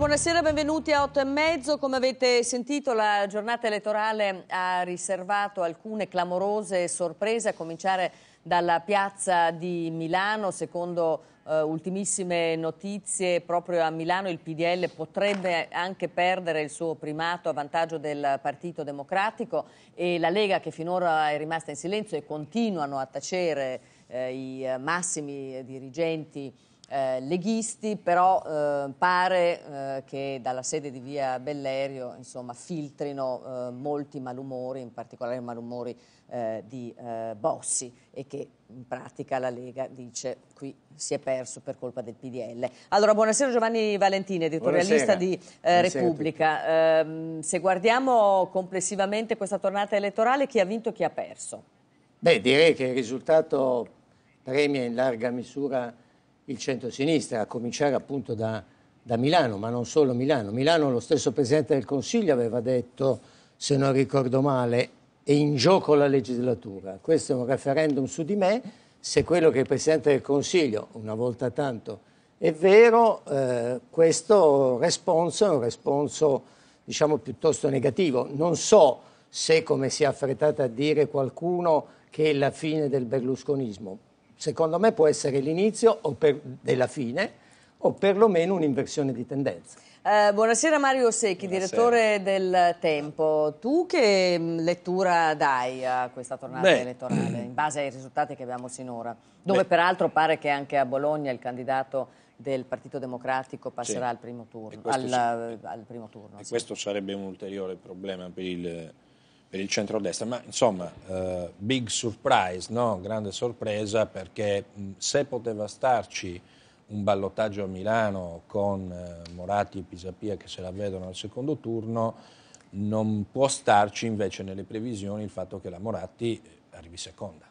Allora, buonasera, benvenuti a 8 e mezzo. Come avete sentito, la giornata elettorale ha riservato alcune clamorose sorprese, a cominciare dalla piazza di Milano. Secondo eh, ultimissime notizie, proprio a Milano il PDL potrebbe anche perdere il suo primato a vantaggio del Partito Democratico e la Lega, che finora è rimasta in silenzio e continuano a tacere eh, i massimi dirigenti eh, leghisti, però eh, pare eh, che dalla sede di via Bellerio insomma, filtrino eh, molti malumori, in particolare malumori eh, di eh, Bossi e che in pratica la Lega dice qui si è perso per colpa del PDL. Allora buonasera Giovanni Valentini, editorialista buonasera. di Repubblica. Ehm, se guardiamo complessivamente questa tornata elettorale, chi ha vinto e chi ha perso? Beh, direi che il risultato premia in larga misura il centro-sinistra, a cominciare appunto da, da Milano, ma non solo Milano. Milano lo stesso Presidente del Consiglio aveva detto, se non ricordo male, è in gioco la legislatura. Questo è un referendum su di me, se quello che il Presidente del Consiglio, una volta tanto, è vero, eh, questo responso è un responso diciamo piuttosto negativo. Non so se, come si è affrettato a dire qualcuno, che è la fine del berlusconismo secondo me può essere l'inizio della fine o perlomeno un'inversione di tendenza. Eh, buonasera Mario Secchi, buonasera. direttore del Tempo. Tu che mm, lettura dai a questa tornata Beh. elettorale in base ai risultati che abbiamo sinora? Dove Beh. peraltro pare che anche a Bologna il candidato del Partito Democratico passerà sì. al primo turno. Al, sì. al primo turno sì. questo sarebbe un ulteriore problema per il per il centrodestra, ma insomma, eh, big surprise, no? grande sorpresa, perché mh, se poteva starci un ballottaggio a Milano con eh, Moratti e Pisapia che se la vedono al secondo turno, non può starci invece nelle previsioni il fatto che la Moratti eh, arrivi seconda.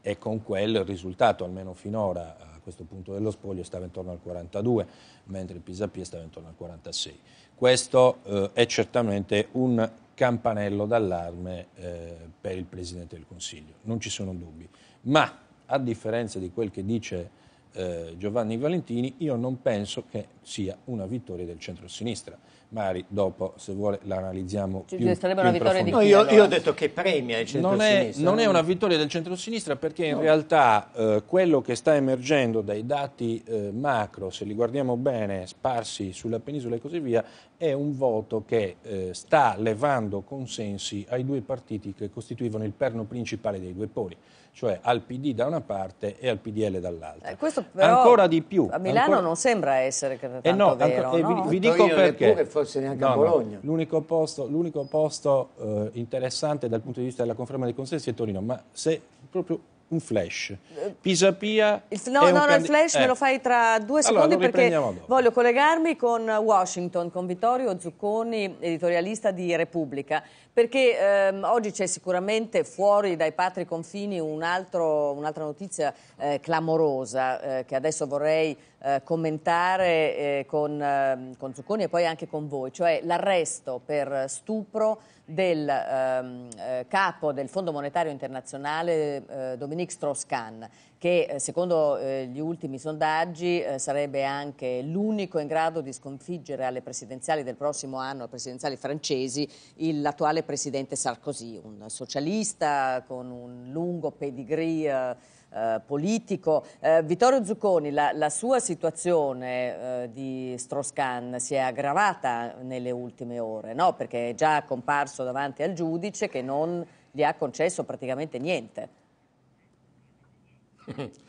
E con quel risultato, almeno finora, a questo punto dello spoglio stava intorno al 42, mentre Pisapia stava intorno al 46. Questo eh, è certamente un campanello d'allarme eh, per il Presidente del Consiglio, non ci sono dubbi. Ma a differenza di quel che dice eh, Giovanni Valentini, io non penso che sia una vittoria del centro-sinistra Mari dopo, se vuole, la analizziamo Ci più, sarebbe più una vittoria di no, io, io, ho detto che premia il centrosinistra. Non è, non è una vittoria del centrosinistra perché in no. realtà eh, quello che sta emergendo dai dati eh, macro, se li guardiamo bene, sparsi sulla penisola e così via, è un voto che eh, sta levando consensi ai due partiti che costituivano il perno principale dei due poli cioè al PD da una parte e al PDL dall'altra. Eh, questo però ancora di più. A Milano ancora... non sembra essere tanto eh no, vero. Eh, no? vi, vi dico perché. E forse neanche no, a Bologna. l'unico posto, l'unico posto eh, interessante dal punto di vista della conferma dei consensi è Torino, ma se proprio un flash. Pisapia. Il, no, no, no, il flash eh. me lo eh. fai tra due secondi allora, perché voglio collegarmi con Washington, con Vittorio Zucconi, editorialista di Repubblica, perché ehm, oggi c'è sicuramente fuori dai patri confini un'altra un notizia eh, clamorosa eh, che adesso vorrei eh, commentare eh, con, ehm, con Zucconi e poi anche con voi, cioè l'arresto per stupro del ehm, eh, capo del Fondo Monetario Internazionale eh, Dominique Strauss-Kahn che eh, secondo eh, gli ultimi sondaggi eh, sarebbe anche l'unico in grado di sconfiggere alle presidenziali del prossimo anno, alle presidenziali francesi, l'attuale presidente Sarkozy, un socialista con un lungo pedigree eh, politico. Eh, Vittorio Zucconi, la, la sua situazione eh, di Stroscan si è aggravata nelle ultime ore, no? perché è già comparso davanti al giudice che non gli ha concesso praticamente niente.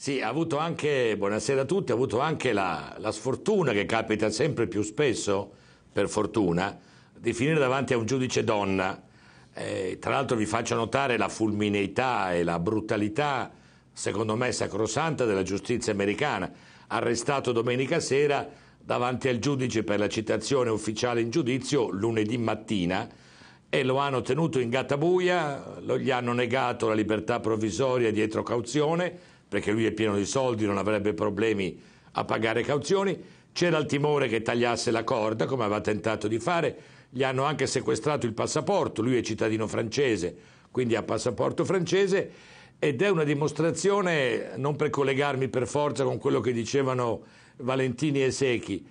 Sì, ha avuto anche, buonasera a tutti, ha avuto anche la, la sfortuna che capita sempre più spesso, per fortuna, di finire davanti a un giudice donna. Eh, tra l'altro vi faccio notare la fulmineità e la brutalità secondo me sacrosanta, della giustizia americana, arrestato domenica sera davanti al giudice per la citazione ufficiale in giudizio lunedì mattina e lo hanno tenuto in gattabuia, lo gli hanno negato la libertà provvisoria dietro cauzione, perché lui è pieno di soldi, non avrebbe problemi a pagare cauzioni, c'era il timore che tagliasse la corda, come aveva tentato di fare, gli hanno anche sequestrato il passaporto, lui è cittadino francese, quindi ha passaporto francese ed è una dimostrazione, non per collegarmi per forza con quello che dicevano Valentini e Secchi,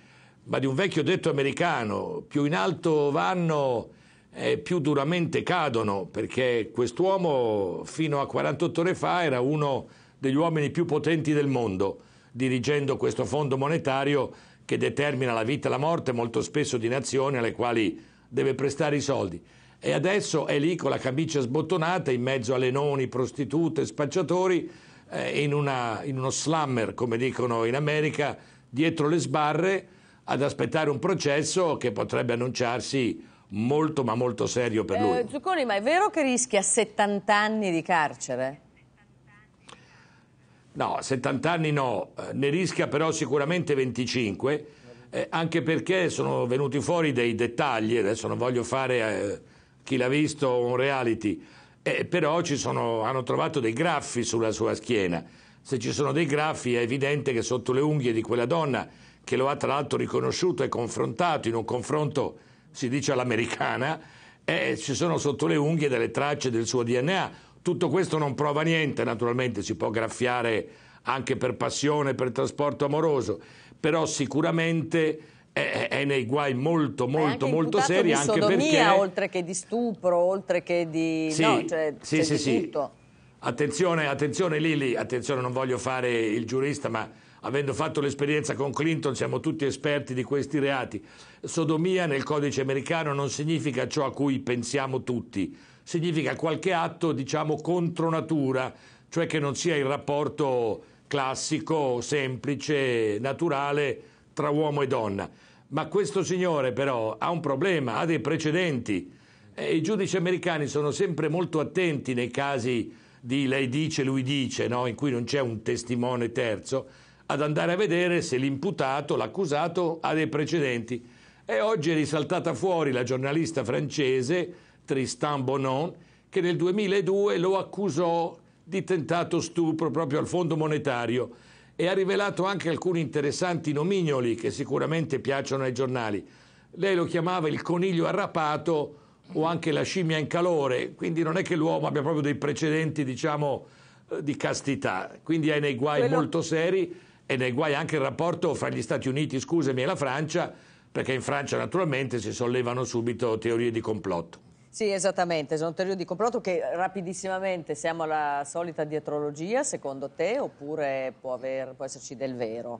ma di un vecchio detto americano, più in alto vanno eh, più duramente cadono, perché quest'uomo fino a 48 ore fa era uno degli uomini più potenti del mondo, dirigendo questo fondo monetario che determina la vita e la morte molto spesso di nazioni alle quali deve prestare i soldi e adesso è lì con la camicia sbottonata in mezzo a lenoni, prostitute, spacciatori, eh, in, una, in, uno slammer, come dicono in America, dietro le sbarre ad aspettare un processo che potrebbe annunciarsi molto ma molto serio per eh, lui. Eh, Zucconi, ma è vero che rischia 70 anni di carcere? No, 70 anni no, eh, ne rischia però sicuramente 25, eh, anche perché sono venuti fuori dei dettagli, adesso non voglio fare eh, chi l'ha visto un reality, eh, però sono, hanno trovato dei graffi sulla sua schiena. Se ci sono dei graffi è evidente che sotto le unghie di quella donna, che lo ha tra l'altro riconosciuto e confrontato in un confronto, si dice all'americana, eh, ci sono sotto le unghie delle tracce del suo DNA. Tutto questo non prova niente, naturalmente si può graffiare anche per passione, per trasporto amoroso, però sicuramente è, è, nei guai molto molto molto seri anche sodomia, perché oltre che di stupro oltre che di sì, no, cioè, sì, sì, sì. tutto attenzione attenzione Lili attenzione non voglio fare il giurista ma avendo fatto l'esperienza con Clinton siamo tutti esperti di questi reati sodomia nel codice americano non significa ciò a cui pensiamo tutti significa qualche atto diciamo contro natura cioè che non sia il rapporto classico semplice naturale tra uomo e donna. Ma questo signore però ha un problema, ha dei precedenti. E I giudici americani sono sempre molto attenti nei casi di lei dice, lui dice, no? in cui non c'è un testimone terzo, ad andare a vedere se l'imputato, l'accusato, ha dei precedenti. E oggi è risaltata fuori la giornalista francese Tristan Bonon, che nel 2002 lo accusò di tentato stupro proprio al Fondo Monetario e ha rivelato anche alcuni interessanti nomignoli che sicuramente piacciono ai giornali. Lei lo chiamava il coniglio arrapato o anche la scimmia in calore, quindi non è che l'uomo abbia proprio dei precedenti, diciamo, eh, di castità. Quindi è nei guai Quello... molto seri e nei guai anche il rapporto fra gli Stati Uniti, scusami, e la Francia, perché in Francia naturalmente si sollevano subito teorie di complotto. Sì, esattamente, sono teorie di complotto che rapidissimamente siamo alla solita dietrologia, secondo te, oppure può, aver, può esserci del vero?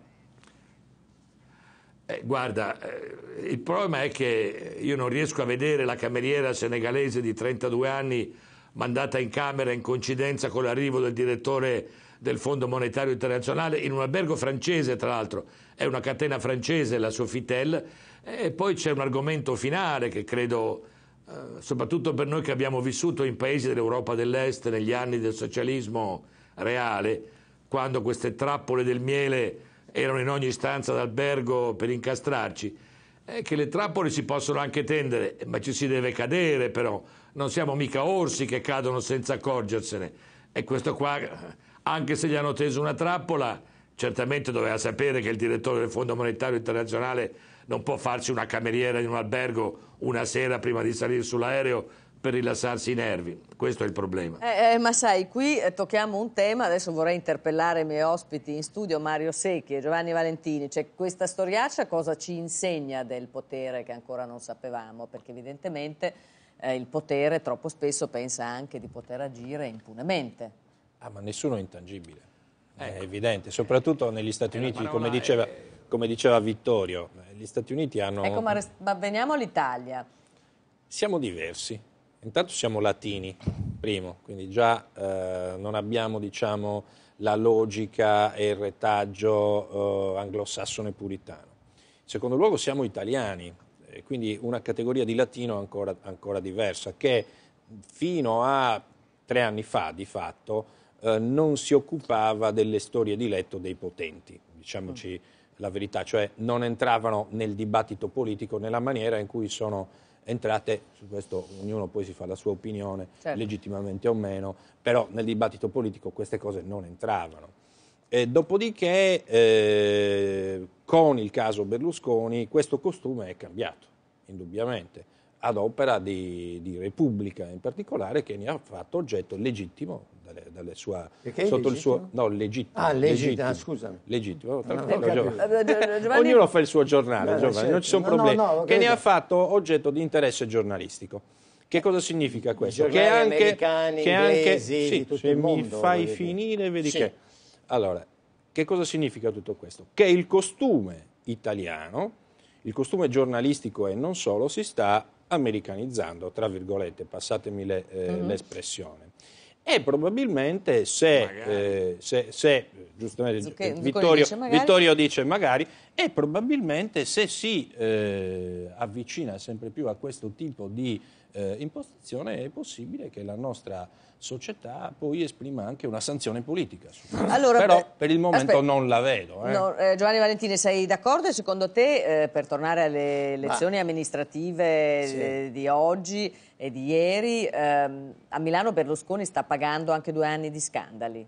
Eh, guarda, eh, il problema è che io non riesco a vedere la cameriera senegalese di 32 anni mandata in camera in coincidenza con l'arrivo del direttore del Fondo Monetario Internazionale in un albergo francese, tra l'altro, è una catena francese, la Sofitel, e poi c'è un argomento finale che credo eh, soprattutto per noi che abbiamo vissuto in paesi dell'Europa dell'Est negli anni del socialismo reale, quando queste trappole del miele erano in ogni stanza d'albergo per incastrarci, è che le trappole si possono anche tendere, ma ci si deve cadere però, non siamo mica orsi che cadono senza accorgersene. E questo qua, anche se gli hanno teso una trappola, certamente doveva sapere che il direttore del Fondo Monetario Internazionale non può farsi una cameriera in un albergo una sera prima di salire sull'aereo per rilassarsi i nervi, questo è il problema. Eh, eh, ma sai, qui eh, tocchiamo un tema, adesso vorrei interpellare i miei ospiti in studio, Mario Secchi e Giovanni Valentini, cioè questa storiaccia cosa ci insegna del potere che ancora non sapevamo, perché evidentemente eh, il potere troppo spesso pensa anche di poter agire impunemente. Ah, ma nessuno è intangibile, ecco. è evidente, soprattutto negli Stati eh, Uniti, come diceva, è... Eh, come diceva Vittorio, gli Stati Uniti hanno... Ecco, ma, rest... ma veniamo all'Italia. Siamo diversi. Intanto siamo latini, primo, quindi già eh, non abbiamo, diciamo, la logica e il retaggio eh, anglosassone puritano. In secondo luogo siamo italiani, quindi una categoria di latino ancora, ancora diversa, che fino a tre anni fa, di fatto, eh, non si occupava delle storie di letto dei potenti, diciamoci mm la verità, cioè non entravano nel dibattito politico nella maniera in cui sono entrate, su questo ognuno poi si fa la sua opinione, certo. legittimamente o meno, però nel dibattito politico queste cose non entravano. E dopodiché, eh, con il caso Berlusconi, questo costume è cambiato, indubbiamente ad opera di, di, Repubblica in particolare che ne ha fatto oggetto legittimo dalle, dalle sua, sotto legittimo? il suo no legittimo ah, ah legittimo, ah, scusami legittimo no, no, ognuno fa il suo giornale Giovanni, certo. non ci certo. sono no, problemi che ne ha fatto oggetto di interesse giornalistico che cosa significa questo? Che anche, che anche sì, se mondo, mi fai finire vedi sì. che allora che cosa significa tutto questo? Che il costume italiano il costume giornalistico e non solo si sta americanizzando, tra virgolette, passatemi le, eh, mm -hmm. l'espressione. E probabilmente se, eh, se, se giustamente Zucche, Vittorio, dice Vittorio dice magari, e probabilmente se si eh, avvicina sempre più a questo tipo di eh, impostazione è possibile che la nostra società poi esprima anche una sanzione politica. Allora, Però beh, per il momento aspetta, non la vedo. Eh. No, eh, Giovanni Valentini, sei d'accordo? E secondo te, eh, per tornare alle elezioni Ma... amministrative sì. Eh, di oggi e di ieri, ehm, a Milano Berlusconi sta pagando anche due anni di scandali?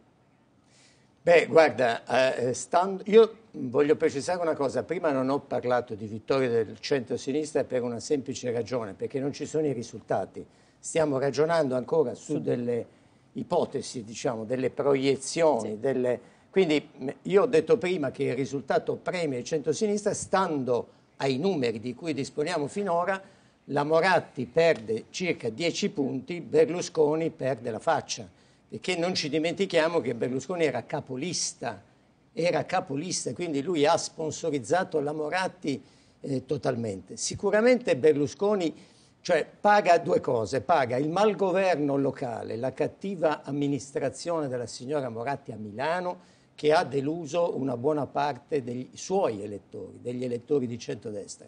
Beh, guarda, eh, stando, io Voglio precisare una cosa, prima non ho parlato di vittoria del centro-sinistra per una semplice ragione, perché non ci sono i risultati. Stiamo ragionando ancora su delle ipotesi, diciamo, delle proiezioni, sì. delle... quindi io ho detto prima che il risultato premia il centro-sinistra, stando ai numeri di cui disponiamo finora, la Moratti perde circa 10 punti, Berlusconi perde la faccia, perché non ci dimentichiamo che Berlusconi era capolista era capolista, quindi lui ha sponsorizzato la Moratti eh, totalmente. Sicuramente Berlusconi cioè, paga due cose, paga il malgoverno locale, la cattiva amministrazione della signora Moratti a Milano, che ha deluso una buona parte dei suoi elettori, degli elettori di centrodestra.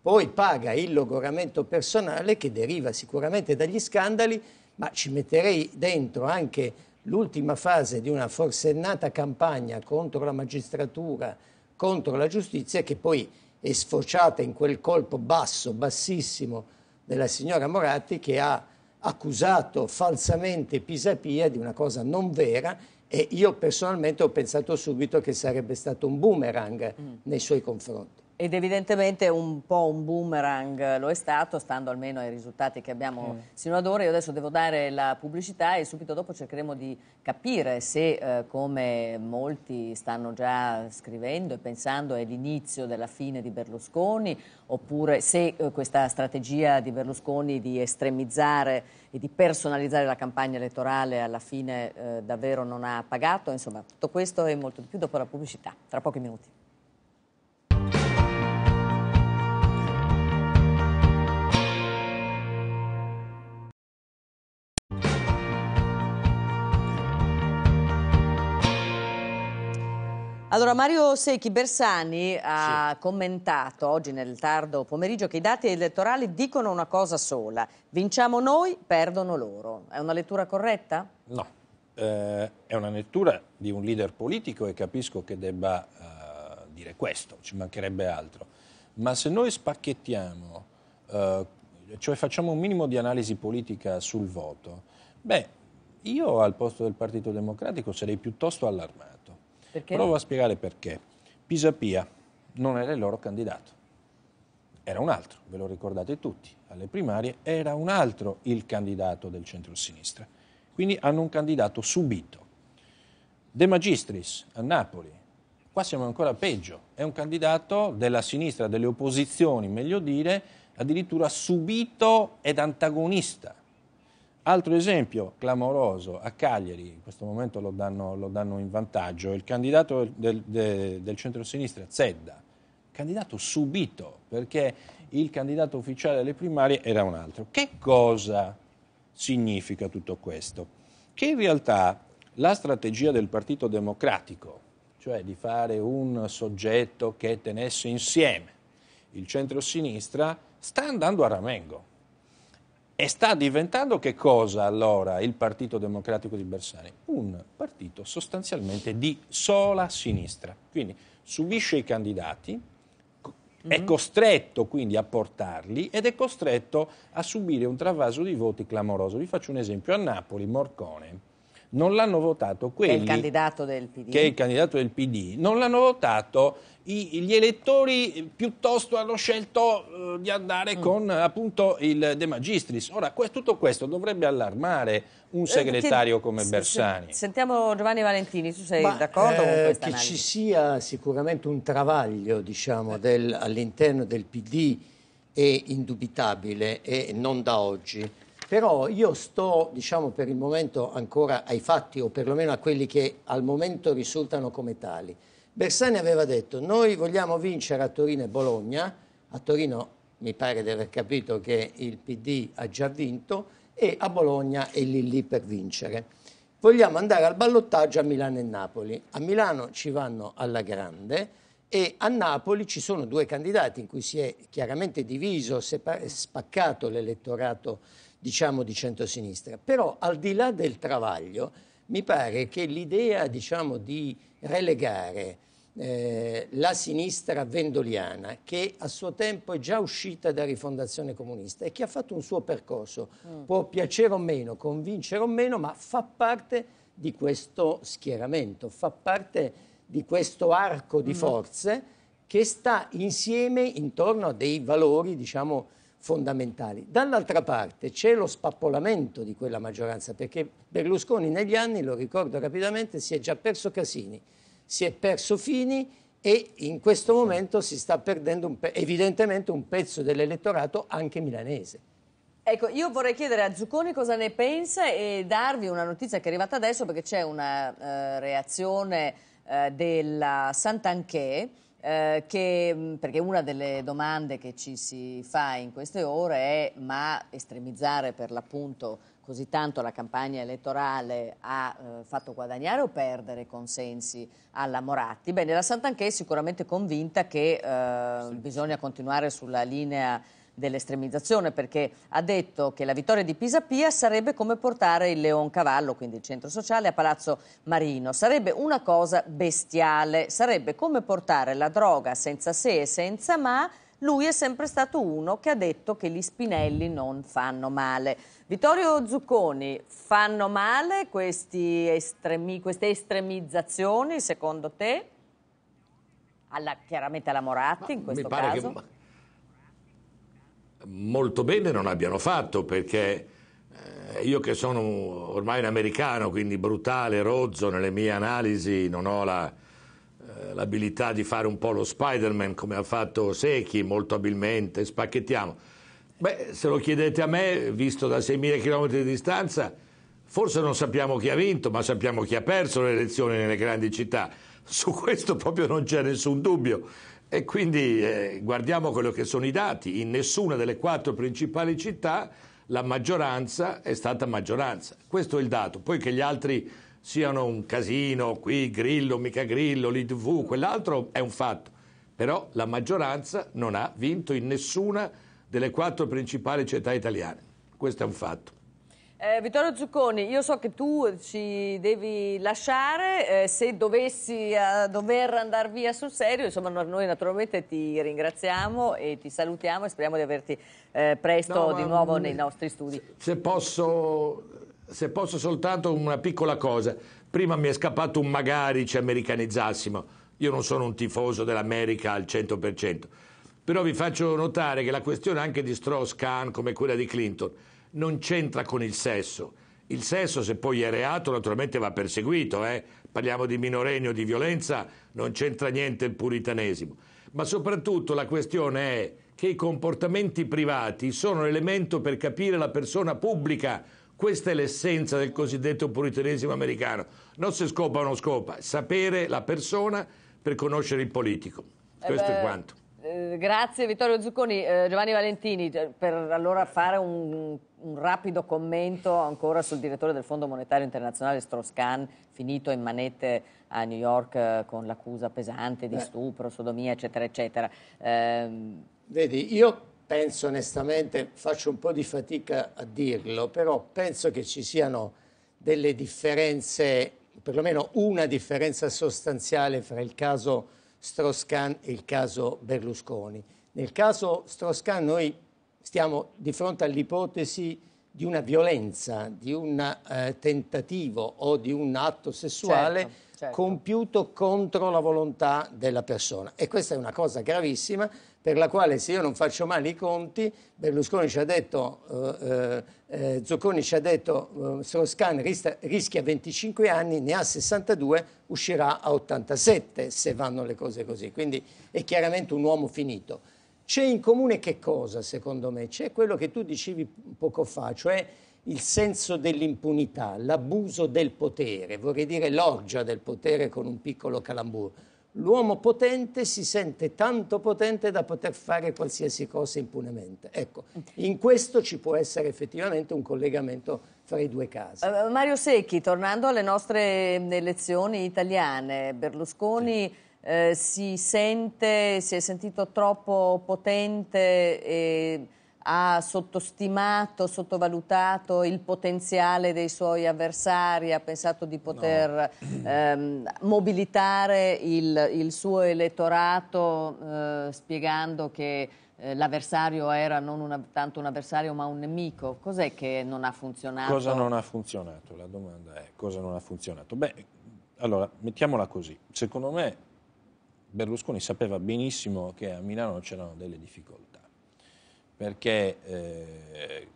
Poi paga il logoramento personale che deriva sicuramente dagli scandali, ma ci metterei dentro anche l'ultima fase di una forsennata campagna contro la magistratura, contro la giustizia, che poi è sfociata in quel colpo basso, bassissimo della signora Moratti che ha accusato falsamente Pisapia di una cosa non vera e io personalmente ho pensato subito che sarebbe stato un boomerang mm. nei suoi confronti. Ed evidentemente un po' un boomerang lo è stato, stando almeno ai risultati che abbiamo mm. sino ad ora. Io adesso devo dare la pubblicità e subito dopo cercheremo di capire se, eh, come molti stanno già scrivendo e pensando, è l'inizio della fine di Berlusconi, oppure se eh, questa strategia di Berlusconi di estremizzare e di personalizzare la campagna elettorale alla fine eh, davvero non ha pagato. Insomma, tutto questo e molto di più dopo la pubblicità, tra pochi minuti. Allora Mario Secchi Bersani ha sì. commentato oggi nel tardo pomeriggio che i dati elettorali dicono una cosa sola, vinciamo noi, perdono loro. È una lettura corretta? No, eh, è una lettura di un leader politico e capisco che debba eh, dire questo, ci mancherebbe altro. Ma se noi spacchettiamo, eh, cioè facciamo un minimo di analisi politica sul voto, beh, io al posto del Partito Democratico sarei piuttosto allarmato perché? Provo a spiegare perché. Pisapia non era il loro candidato, era un altro, ve lo ricordate tutti, alle primarie era un altro il candidato del centro-sinistra. Quindi hanno un candidato subito. De Magistris a Napoli, qua siamo ancora peggio, è un candidato della sinistra, delle opposizioni, meglio dire, addirittura subito ed antagonista Altro esempio clamoroso, a Cagliari, in questo momento lo danno, lo danno in vantaggio, il candidato del, de, del centro-sinistra, Zedda, candidato subito, perché il candidato ufficiale alle primarie era un altro. Che cosa significa tutto questo? Che in realtà la strategia del Partito Democratico, cioè di fare un soggetto che tenesse insieme il centro-sinistra, sta andando a ramengo e sta diventando che cosa allora il Partito Democratico di Bersani? Un partito sostanzialmente di sola sinistra. Quindi subisce i candidati, è mhm. costretto quindi a portarli ed è costretto a subire un travaso di voti clamoroso. Vi faccio un esempio. A Napoli, Morcone non l'hanno votato quelli... Che è il candidato del PD. Il candidato del PD. Non l'hanno votato i, gli elettori, piuttosto hanno scelto uh, di andare mm. con appunto il De Magistris. Ora, questo, tutto questo dovrebbe allarmare un segretario eh, perché, come Bersani. Se, se, sentiamo Giovanni Valentini, tu sei d'accordo eh, con questa Che analisi? ci sia sicuramente un travaglio, diciamo, all'interno del PD è indubitabile e non da oggi. Però io sto, diciamo, per il momento ancora ai fatti, o perlomeno a quelli che al momento risultano come tali. Bersani aveva detto, noi vogliamo vincere a Torino e Bologna, a Torino mi pare di aver capito che il PD ha già vinto, e a Bologna è lì lì per vincere. Vogliamo andare al ballottaggio a Milano e Napoli. A Milano ci vanno alla grande e a Napoli ci sono due candidati in cui si è chiaramente diviso, spaccato l'elettorato diciamo di centrosinistra. Però al di là del travaglio mi pare che l'idea diciamo, di relegare eh, la sinistra vendoliana, che a suo tempo è già uscita da rifondazione comunista e che ha fatto un suo percorso, mm. può piacere o meno, convincere o meno, ma fa parte di questo schieramento, fa parte di questo arco di mm. forze che sta insieme intorno a dei valori, diciamo, fondamentali. Dall'altra parte c'è lo spappolamento di quella maggioranza, perché Berlusconi negli anni, lo ricordo rapidamente, si è già perso Casini, si è perso Fini e in questo momento si sta perdendo un evidentemente un pezzo dell'elettorato anche milanese. Ecco, io vorrei chiedere a Zucconi cosa ne pensa e darvi una notizia che è arrivata adesso perché c'è una eh, reazione eh, della Sant'Anché eh, che, mm, perché una delle domande che ci si fa in queste ore è ma estremizzare per l'appunto così tanto la campagna elettorale ha eh, fatto guadagnare o perdere consensi alla Moratti? Bene, la Santanchè è sicuramente convinta che eh, sì. bisogna continuare sulla linea dell'estremizzazione perché ha detto che la vittoria di Pisa Pia sarebbe come portare il Leon Cavallo, quindi il centro sociale, a Palazzo Marino. Sarebbe una cosa bestiale, sarebbe come portare la droga senza se e senza ma lui è sempre stato uno che ha detto che gli spinelli non fanno male. Vittorio Zucconi, fanno male estremi, queste estremizzazioni secondo te? Alla, chiaramente alla Moratti ma in questo caso? Che molto bene non abbiano fatto perché eh, io che sono ormai un americano, quindi brutale, rozzo nelle mie analisi, non ho la, eh, l'abilità di fare un po' lo Spider-Man come ha fatto Secchi, molto abilmente, spacchettiamo. Beh, se lo chiedete a me, visto da 6.000 km di distanza, forse non sappiamo chi ha vinto, ma sappiamo chi ha perso le elezioni nelle grandi città. Su questo proprio non c'è nessun dubbio. E quindi eh, guardiamo quello che sono i dati. In nessuna delle quattro principali città la maggioranza è stata maggioranza. Questo è il dato. Poi che gli altri siano un casino, qui Grillo, mica Grillo, l'IDV, quell'altro è un fatto. Però la maggioranza non ha vinto in nessuna delle quattro principali città italiane. Questo è un fatto. Eh, Vittorio Zucconi, io so che tu ci devi lasciare, eh, se dovessi eh, dover andare via sul serio, insomma noi naturalmente ti ringraziamo e ti salutiamo e speriamo di averti eh, presto no, di nuovo mm, nei nostri studi. Se posso, se posso soltanto una piccola cosa, prima mi è scappato un magari ci americanizzassimo, io non sono un tifoso dell'America al 100%, però vi faccio notare che la questione anche di Strauss-Kahn come quella di Clinton non c'entra con il sesso. Il sesso, se poi è reato, naturalmente va perseguito. Eh? Parliamo di minorenni o di violenza, non c'entra niente il puritanesimo. Ma soprattutto la questione è che i comportamenti privati sono l'elemento per capire la persona pubblica. Questa è l'essenza del cosiddetto puritanesimo americano. Non se scopa o non scopa, sapere la persona per conoscere il politico. Eh Questo beh... è quanto. Eh, grazie Vittorio Zucconi, eh, Giovanni Valentini, cioè, per allora fare un, un, rapido commento ancora sul direttore del Fondo Monetario Internazionale Strauss-Kahn, finito in manette a New York eh, con l'accusa pesante di Beh. stupro, sodomia, eccetera, eccetera. Ehm, Vedi, io penso onestamente, faccio un po' di fatica a dirlo, però penso che ci siano delle differenze, perlomeno una differenza sostanziale fra il caso strauss e il caso Berlusconi. Nel caso strauss noi stiamo di fronte all'ipotesi di una violenza, di un eh, tentativo o di un atto sessuale certo, certo. compiuto contro la volontà della persona. E questa è una cosa gravissima per la quale se io non faccio male i conti, Berlusconi ci ha detto, eh, eh, eh Zocconi ci ha detto, eh, Stroscan rischia 25 anni, ne ha 62, uscirà a 87 se vanno le cose così, quindi è chiaramente un uomo finito. C'è in comune che cosa secondo me? C'è quello che tu dicevi poco fa, cioè il senso dell'impunità, l'abuso del potere, vorrei dire l'orgia del potere con un piccolo calambur l'uomo potente si sente tanto potente da poter fare qualsiasi cosa impunemente. Ecco, in questo ci può essere effettivamente un collegamento fra i due casi. Uh, Mario Secchi, tornando alle nostre mm, elezioni italiane, Berlusconi sì. eh, si sente, si è sentito troppo potente e ha sottostimato, sottovalutato il potenziale dei suoi avversari, ha pensato di poter no. ehm, mobilitare il, il, suo elettorato eh, spiegando che eh, l'avversario era non una, tanto un avversario ma un nemico. Cos'è che non ha funzionato? Cosa non ha funzionato? La domanda è cosa non ha funzionato? Beh, allora, mettiamola così. Secondo me Berlusconi sapeva benissimo che a Milano c'erano delle difficoltà perché eh,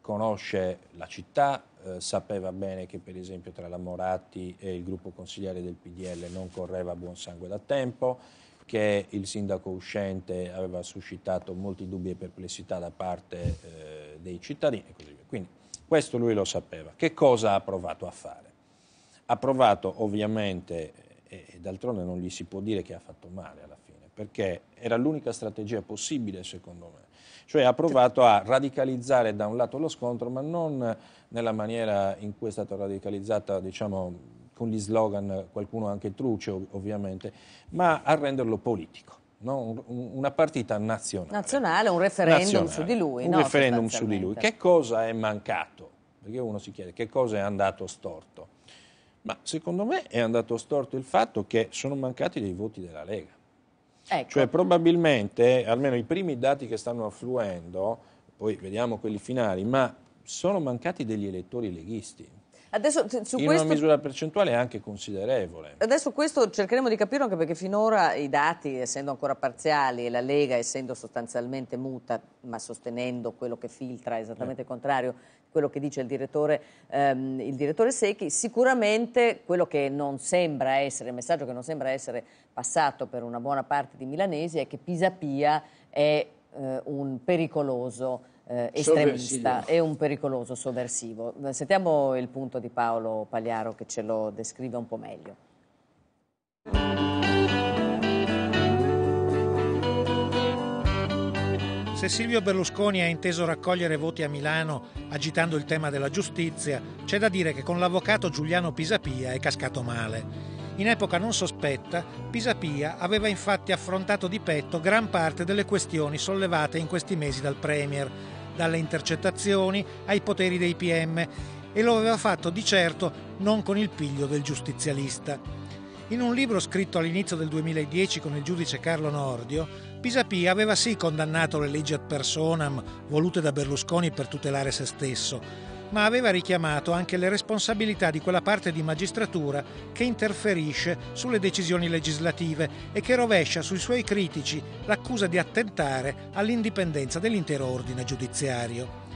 conosce la città, eh, sapeva bene che per esempio tra la Moratti e il gruppo consigliere del PDL non correva buon sangue da tempo, che il sindaco uscente aveva suscitato molti dubbi e perplessità da parte eh, dei cittadini e così via. Quindi questo lui lo sapeva. Che cosa ha provato a fare? Ha provato ovviamente, e, e d'altronde non gli si può dire che ha fatto male alla fine, perché era l'unica strategia possibile secondo me cioè ha provato a radicalizzare da un lato lo scontro, ma non nella maniera in cui è stata radicalizzata, diciamo, con gli slogan, qualcuno anche truce ovviamente, ma a renderlo politico. No? una partita nazionale. Nazionale, un referendum nazionale. su di lui. Un no, referendum su di lui. Che cosa è mancato? Perché uno si chiede che cosa è andato storto. Ma secondo me è andato storto il fatto che sono mancati dei voti della Lega. Ecco. Cioè probabilmente, almeno i primi dati che stanno affluendo, poi vediamo quelli finali, ma sono mancati degli elettori leghisti. Adesso, su in questo... una misura percentuale anche considerevole. Adesso questo cercheremo di capirlo anche perché finora i dati, essendo ancora parziali e la Lega essendo sostanzialmente muta, ma sostenendo quello che filtra, esattamente eh. il contrario, quello che dice il direttore, ehm, il direttore Secchi, sicuramente quello che non sembra essere, il messaggio che non sembra essere passato per una buona parte di milanesi è che Pisapia è eh, un pericoloso eh, estremista e un pericoloso sovversivo. Sentiamo il punto di Paolo Pagliaro che ce lo descrive un po' meglio. Se Silvio Berlusconi ha inteso raccogliere voti a Milano agitando il tema della giustizia, c'è da dire che con l'avvocato Giuliano Pisapia è cascato male. In epoca non sospetta, Pisapia aveva infatti affrontato di petto gran parte delle questioni sollevate in questi mesi dal Premier dalle intercettazioni ai poteri dei PM e lo aveva fatto di certo non con il piglio del giustizialista. In un libro scritto all'inizio del 2010 con il giudice Carlo Nordio, Pisapia aveva sì condannato le leggi ad personam volute da Berlusconi per tutelare se stesso, ma aveva richiamato anche le responsabilità di quella parte di magistratura che interferisce sulle decisioni legislative e che rovescia sui suoi critici l'accusa di attentare all'indipendenza dell'intero ordine giudiziario.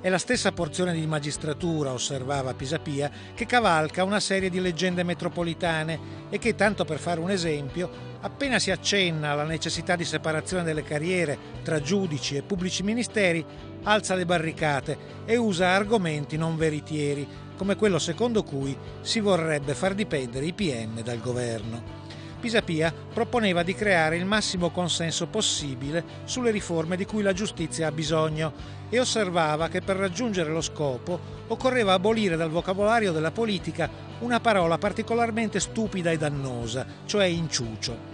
È la stessa porzione di magistratura, osservava Pisapia, che cavalca una serie di leggende metropolitane e che, tanto per fare un esempio, appena si accenna alla necessità di separazione delle carriere tra giudici e pubblici ministeri, alza le barricate e usa argomenti non veritieri, come quello secondo cui si vorrebbe far dipendere i PM dal governo. Pisapia proponeva di creare il massimo consenso possibile sulle riforme di cui la giustizia ha bisogno e osservava che per raggiungere lo scopo occorreva abolire dal vocabolario della politica una parola particolarmente stupida e dannosa, cioè inciucio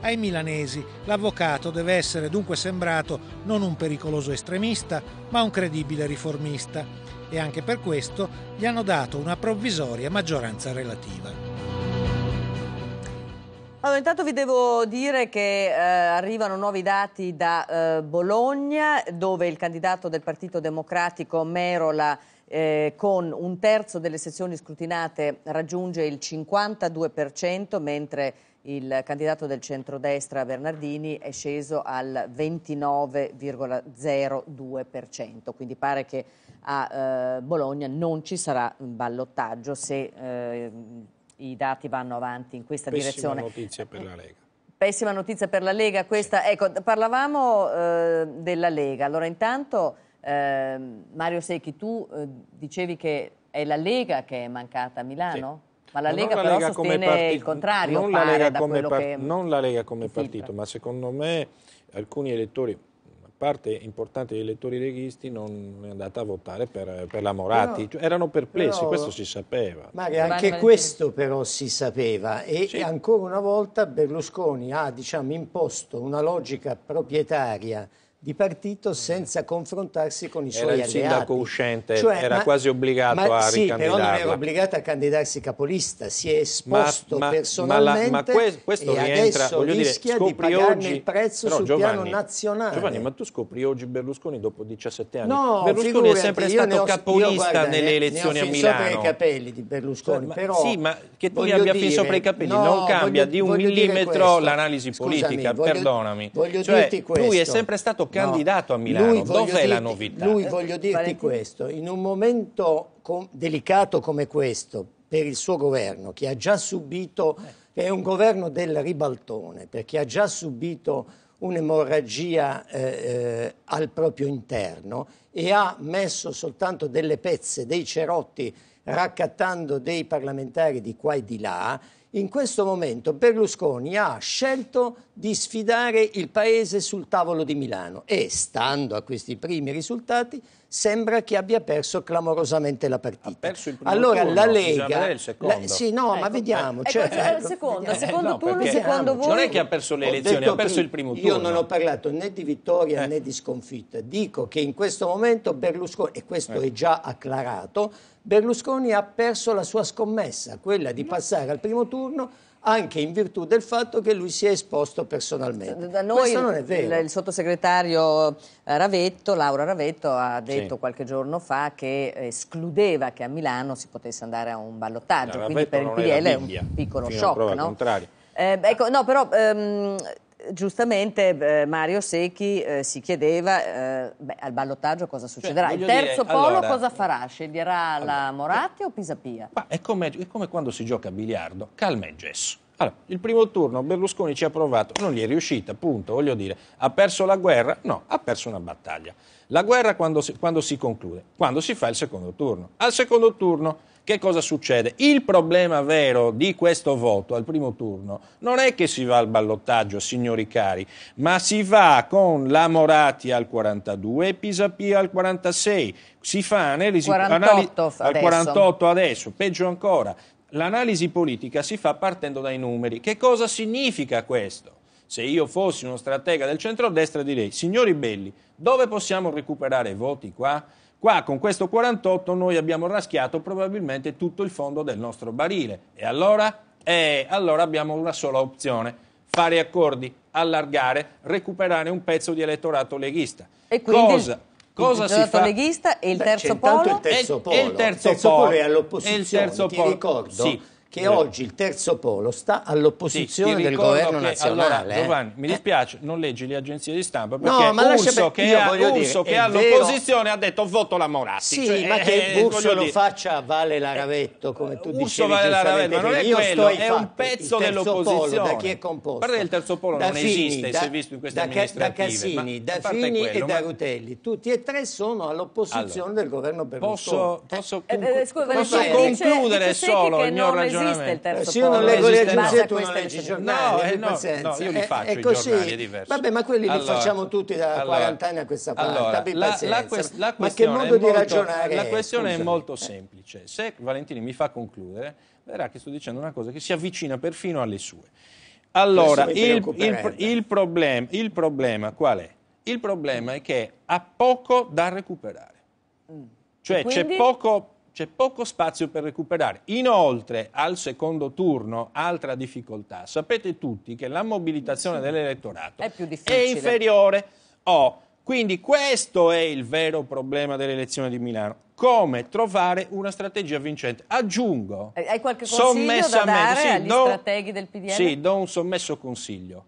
ai milanesi. L'avvocato deve essere dunque sembrato non un pericoloso estremista, ma un credibile riformista e anche per questo gli hanno dato una provvisoria maggioranza relativa. Allora, intanto vi devo dire che eh, arrivano nuovi dati da eh, Bologna, dove il candidato del Partito Democratico Merola eh, con un terzo delle sezioni scrutinate raggiunge il 52%, mentre il candidato del centrodestra Bernardini è sceso al 29,02%, quindi pare che a eh, Bologna non ci sarà un ballottaggio se eh, i dati vanno avanti in questa Pessima direzione. notizia per la Lega. Pessima notizia per la Lega, questa, sì. ecco, parlavamo eh, della Lega, allora intanto eh, Mario Secchi, tu eh, dicevi che è la Lega che è mancata a Milano? Sì. Ma la Lega, la Lega sostiene partito, il contrario, non la Lega come, par- che... non la Lega come partito, ma secondo me alcuni elettori parte importante degli elettori leghisti non è andata a votare per, per la Moratti, però, erano perplessi, però, questo si sapeva. Ma anche questo però si sapeva e sì. ancora una volta Berlusconi ha diciamo, imposto una logica proprietaria di partito senza confrontarsi con i suoi era alleati. Era il sindaco uscente, cioè, era ma, quasi obbligato ma, a sì, ricandidarla. Sì, però non era obbligato a candidarsi capolista, si è esposto ma, ma, personalmente ma, la, questo, questo e rientra, adesso rischia dire, di pagarne oggi, il prezzo sul Giovanni, piano nazionale. Giovanni, ma tu scopri oggi Berlusconi dopo 17 anni? No, Berlusconi figurati, è sempre stato ho, capolista guarda, nelle ne, elezioni ne a Milano. ho fin sopra i capelli di Berlusconi, cioè, però... Sì, ma che tu li abbia dire, fin sopra i capelli no, non cambia voglio, di un millimetro l'analisi politica, perdonami. Voglio cioè, dirti questo. Lui è sempre stato candidato a Milano. Dov'è la novità? Lui voglio dirti questo, in un momento com delicato come questo per il suo governo, che ha già subito, è un governo del ribaltone, perché ha già subito un'emorragia eh, eh, al proprio interno e ha messo soltanto delle pezze, dei cerotti, raccattando dei parlamentari di qua e di là, in questo momento Berlusconi ha scelto di sfidare il paese sul tavolo di Milano e, stando a questi primi risultati, sembra che abbia perso clamorosamente la partita. Ha perso il allora turno, la Lega... Il secondo. La, sì, no, ecco, ma vediamo. Ecco, cioè, ecco, il secondo, secondo no, turno, secondo cioè, voi... Non è che ha perso le elezioni, ha perso il primo turno. Io non ho parlato né di vittoria eh. né di sconfitta. Dico che in questo momento Berlusconi, e questo eh. è già acclarato, Berlusconi ha perso la sua scommessa, quella di passare al primo turno anche in virtù del fatto che lui si è esposto personalmente. Da noi Questo non è vero. Il, il sottosegretario eh, Ravetto, Laura Ravetto, ha detto sì. qualche giorno fa che escludeva che a Milano si potesse andare a un ballottaggio, quindi per il PDL è un piccolo shock. No? Contrario. Eh, ecco, no, però... Ehm, giustamente eh, Mario Secchi eh, si chiedeva eh, beh, al ballottaggio cosa cioè, succederà. Cioè, Il terzo dire, polo allora, cosa farà? Sceglierà allora, la eh, Moratti o Pisapia? È come, è come quando si gioca a biliardo, calma e gesso. Allora, il primo turno Berlusconi ci ha provato, non gli è riuscita, punto, voglio dire. Ha perso la guerra? No, ha perso una battaglia. La guerra quando si, quando si conclude? Quando si fa il secondo turno. Al secondo turno che cosa succede? Il problema vero di questo voto al primo turno non è che si va al ballottaggio, signori cari, ma si va con la Morati al 42 e Pisapia al 46. Si fa analisi 48 anali- al 48 adesso, peggio ancora. L'analisi politica si fa partendo dai numeri. Che cosa significa questo? Se io fossi uno stratega del centrodestra direi, signori belli, dove possiamo recuperare voti qua? Qua con questo 48 noi abbiamo raschiato probabilmente tutto il fondo del nostro barile. E allora? E allora abbiamo una sola opzione, fare accordi, allargare, recuperare un pezzo di elettorato leghista. E quindi cosa, cosa il si fa? leghista e il Beh, terzo polo? Il terzo polo. E, e il terzo, terzo polo, polo è all'opposizione, il terzo polo. ricordo. Sì che oggi il terzo polo sta all'opposizione sì, del governo che, nazionale. Allora, eh. Giovanni, mi eh. dispiace, non leggi le agenzie di stampa perché no, ma Urso, che, ha, Urso dire, che all'opposizione ha detto voto la Morassi. Sì, cioè, ma eh, che eh, Urso lo dire. faccia vale l'aravetto, come tu dici. Urso dicevi vale l'aravetto, non è Io quello, è un pezzo dell'opposizione. da chi è composto? Parla del terzo polo da non Fini, esiste, da, si è visto in queste amministrative. Da Cassini, da Fini e da Rutelli. Tutti e tre sono all'opposizione del governo Berlusconi. Posso concludere solo il mio ragionamento? esiste il terzo eh, Se io non leggo le agenzie, tu non leggi i giornali. No, eh, no, io li eh, faccio è, è così. Giornali, è diverso. Vabbè, ma quelli li facciamo tutti da 40 anni a questa parte. la, ma che modo di ragionare La questione è, è molto eh. semplice. Se Valentini mi fa concludere, verrà che sto dicendo una cosa che si avvicina perfino alle sue. Allora, il, il, il, problem, il problema qual è? Il problema è che ha poco da recuperare. Mm. Cioè c'è poco c'è poco spazio per recuperare. Inoltre, al secondo turno, altra difficoltà. Sapete tutti che la mobilitazione sì. dell'elettorato è, è, inferiore. Oh, quindi questo è il vero problema dell'elezione di Milano. Come trovare una strategia vincente. Aggiungo... Eh, hai qualche consiglio da dare sì, agli do, strateghi del PDL? Sì, do un sommesso consiglio.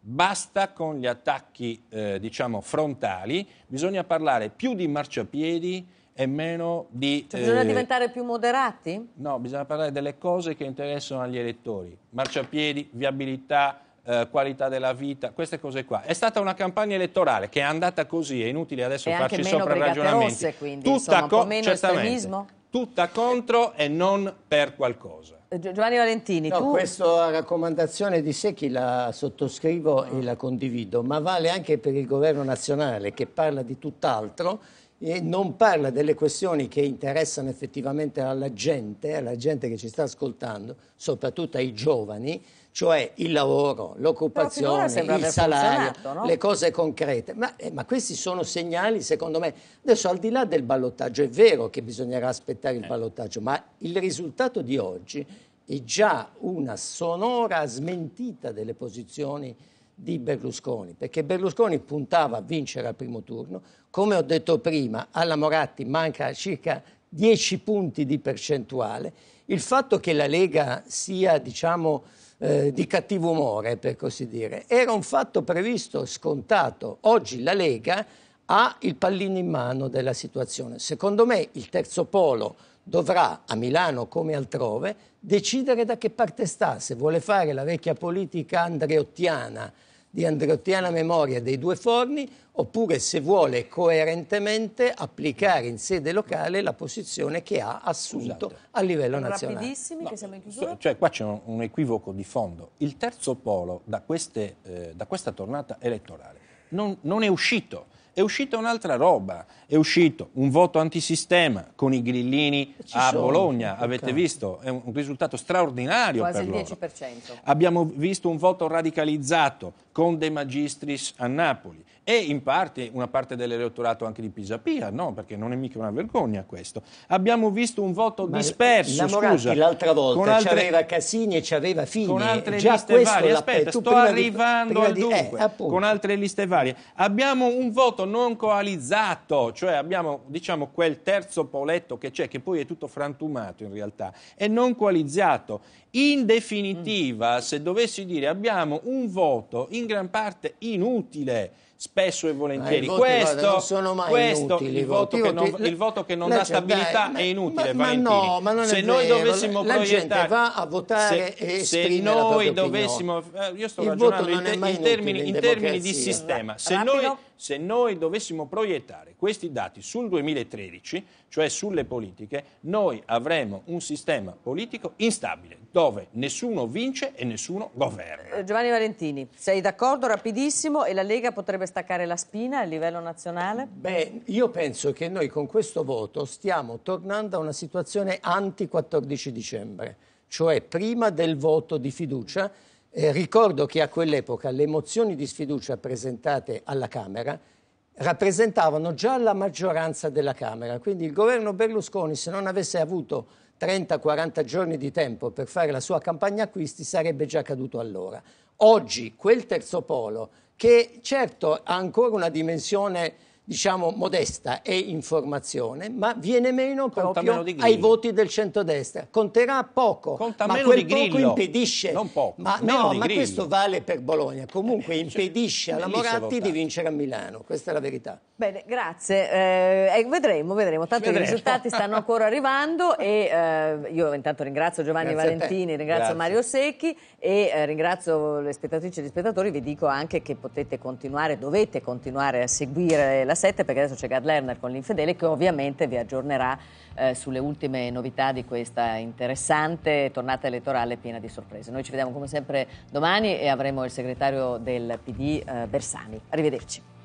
Basta con gli attacchi, eh, diciamo, frontali. Bisogna parlare più di marciapiedi e meno di... Cioè, bisogna eh, diventare più moderati? No, bisogna parlare delle cose che interessano agli elettori. Marciapiedi, viabilità, eh, qualità della vita, queste cose qua. È stata una campagna elettorale che è andata così, è inutile adesso e farci sopra ragionamenti. Rosse, quindi, tutta insomma, un po' meno estremismo? Tutta contro e non per qualcosa. Eh, Giovanni Valentini, no, tu... Questa raccomandazione di Secchi la sottoscrivo e la condivido, ma vale anche per il governo nazionale che parla di tutt'altro e non parla delle questioni che interessano effettivamente alla gente, alla gente che ci sta ascoltando, soprattutto ai giovani, cioè il lavoro, l'occupazione, il salario, no? le cose concrete. Ma, eh, ma, questi sono segnali, secondo me, adesso al di là del ballottaggio, è vero che bisognerà aspettare il eh. ballottaggio, ma il risultato di oggi è già una sonora smentita delle posizioni di Berlusconi, perché Berlusconi puntava a vincere al primo turno, come ho detto prima, alla Moratti manca circa 10 punti di percentuale, il fatto che la Lega sia, diciamo, eh, di cattivo umore, per così dire, era un fatto previsto, scontato. Oggi la Lega ha il pallino in mano della situazione. Secondo me il terzo polo dovrà a Milano come altrove decidere da che parte sta, se vuole fare la vecchia politica andreottiana di androttiana memoria dei due forni, oppure se vuole coerentemente applicare in sede locale la posizione che ha assunto Scusate. Esatto. a livello nazionale. Rapidissimi, no, che siamo in chiusura. Cioè, qua c'è un, un, equivoco di fondo. Il terzo polo da, queste, eh, da questa tornata elettorale non, non è uscito è uscita un'altra roba, è uscito un voto antisistema con i grillini Ci a sono, Bologna, avete visto, è un risultato straordinario Quasi il 10%. Loro. Abbiamo visto un voto radicalizzato con De Magistris a Napoli e in parte una parte dell'elettorato anche di Pisapia, no? Perché non è mica una vergogna questo. Abbiamo visto un voto Ma disperso. La Moratti scusa, l'altra volta altre, c'aveva Casini e c'aveva Fini. Con altre Già liste varie. Aspetta, sto arrivando di, al eh, dunque. Eh, con altre liste varie. Abbiamo un voto non coalizzato, cioè abbiamo diciamo quel terzo poletto che c'è, che poi è tutto frantumato in realtà, e non coalizzato. In definitiva, mm. se dovessi dire, abbiamo un voto in gran parte inutile spesso e volentieri. Voti, questo, questo inutili, il, voto voti, non, il, voto che non, dà stabilità dai, è inutile, ma, ma no, ma se noi vero. dovessimo la proiettare, va a votare se, e se noi dovessimo, eh, io sto il ragionando in, in, termini, in termini, di sistema, se noi, se noi dovessimo proiettare questi dati sul 2013, cioè sulle politiche, noi avremmo un sistema politico instabile dove nessuno vince e nessuno governa. Eh, Giovanni Valentini, sei d'accordo rapidissimo e la Lega potrebbe staccare la spina a livello nazionale? Beh, io penso che noi con questo voto stiamo tornando a una situazione anti-14 dicembre, cioè prima del voto di fiducia. Eh, ricordo che a quell'epoca le mozioni di sfiducia presentate alla Camera rappresentavano già la maggioranza della Camera, quindi il governo Berlusconi se non avesse avuto 30-40 giorni di tempo per fare la sua campagna acquisti sarebbe già caduto allora. Oggi quel terzo polo, che certo ha ancora una dimensione diciamo modesta e informazione, ma viene meno Conta proprio meno ai voti del centrodestra. Conterà poco, Conta ma quel poco impedisce. Non poco, ma, no, ma questo vale per Bologna. Comunque eh, certo. impedisce alla Moratti di vincere a Milano. Questa è la verità. Bene, grazie. Eh, eh, vedremo, vedremo. Tanto vedremo. i risultati stanno ancora arrivando e eh, io intanto ringrazio Giovanni grazie Valentini, ringrazio grazie. Mario Secchi e eh, ringrazio le spettatrici e gli spettatori. Vi dico anche che potete continuare, dovete continuare a seguire la 7 perché adesso c'è Gad Lerner con l'Infedele che ovviamente vi aggiornerà eh, sulle ultime novità di questa interessante tornata elettorale piena di sorprese. Noi ci vediamo come sempre domani e avremo il segretario del PD eh, Bersani. Arrivederci.